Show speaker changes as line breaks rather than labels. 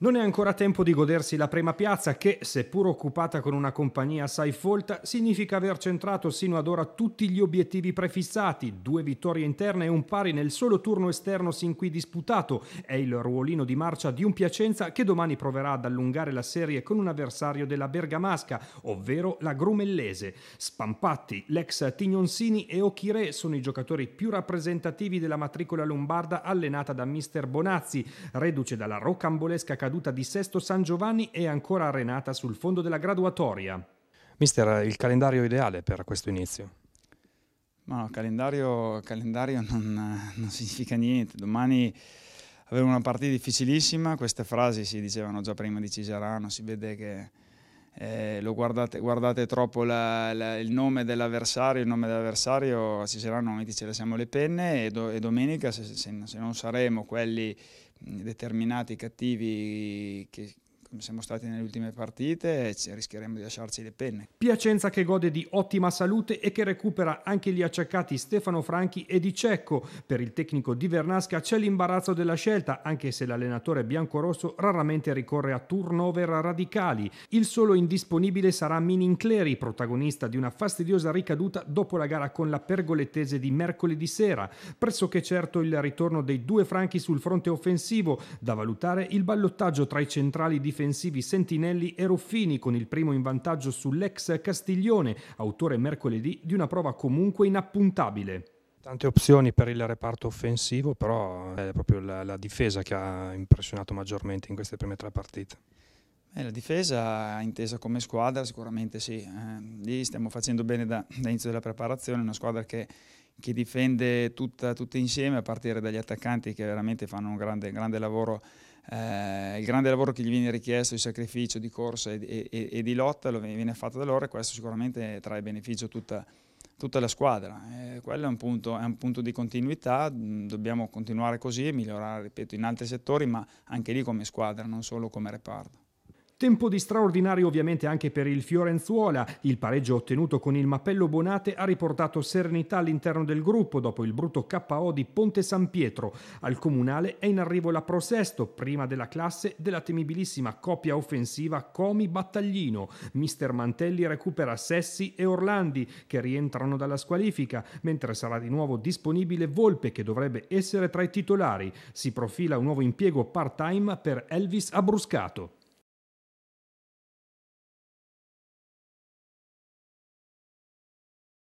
Non è ancora tempo di godersi la prima piazza che, seppur occupata con una compagnia assai folta, significa aver centrato sino ad ora tutti gli obiettivi prefissati, due vittorie interne e un pari nel solo turno esterno sin qui disputato, è il ruolino di marcia di un Piacenza che domani proverà ad allungare la serie con un avversario della Bergamasca, ovvero la Grumellese. Spampatti, l'ex Tignonsini e Ochire sono i giocatori più rappresentativi della matricola lombarda allenata da mister Bonazzi, reduce dalla rocambolesca caduta di Sesto San Giovanni è ancora arenata sul fondo della graduatoria. Mister, il
calendario ideale per questo inizio? Ma no, calendario, calendario non, non significa niente. Domani avremo una partita difficilissima, queste frasi si dicevano già prima di Ciserano, si vede che eh, guardate, guardate, troppo la, la, il nome dell'avversario, il nome dell'avversario ci saranno momenti, ce le siamo le penne e, do, e domenica se, se, se, non saremo quelli determinati cattivi che, come siamo stati nelle ultime partite, rischieremo di lasciarci le penne. Piacenza
che gode di ottima salute e che recupera anche gli acciaccati Stefano Franchi e Di Cecco. Per il tecnico di Vernasca c'è l'imbarazzo della scelta, anche se l'allenatore biancorosso raramente ricorre a turnover radicali. Il solo indisponibile sarà Minin Cleri, protagonista di una fastidiosa ricaduta dopo la gara con la pergolettese di mercoledì sera. Pressoché certo il ritorno dei due Franchi sul fronte offensivo, da valutare il ballottaggio tra i centrali di difensivi Sentinelli e Ruffini, con il primo in vantaggio sull'ex Castiglione, autore mercoledì di una prova comunque inappuntabile. Tante opzioni per il
reparto offensivo, però è proprio la, la difesa che ha impressionato maggiormente in queste prime tre partite. Eh, la difesa intesa come squadra sicuramente sì, eh, lì stiamo facendo bene da, da inizio della preparazione, una squadra che che difende tutta, tutte insieme, a partire dagli attaccanti che veramente fanno un grande, grande lavoro. Eh, il grande lavoro che gli viene richiesto di sacrificio, di corsa e, e, e di lotta lo viene fatto da loro e questo sicuramente trae beneficio tutta, tutta la squadra. Eh, quello è un, punto, è un, punto, di continuità, mm, dobbiamo continuare così e migliorare, ripeto, in altri settori, ma anche lì come squadra, non solo come reparto.
Tempo di straordinario ovviamente anche per il Fiorenzuola, il pareggio ottenuto con il Mappello Bonate ha riportato serenità all'interno del gruppo dopo il brutto KO di Ponte San Pietro. Al comunale è in arrivo la Pro Sesto, prima della classe della temibilissima coppia offensiva Comi Battaglino. Mister Mantelli recupera Sessi e Orlandi che rientrano dalla squalifica, mentre sarà di nuovo disponibile Volpe che dovrebbe essere tra i titolari. Si profila un nuovo impiego part-time per Elvis Abruscato.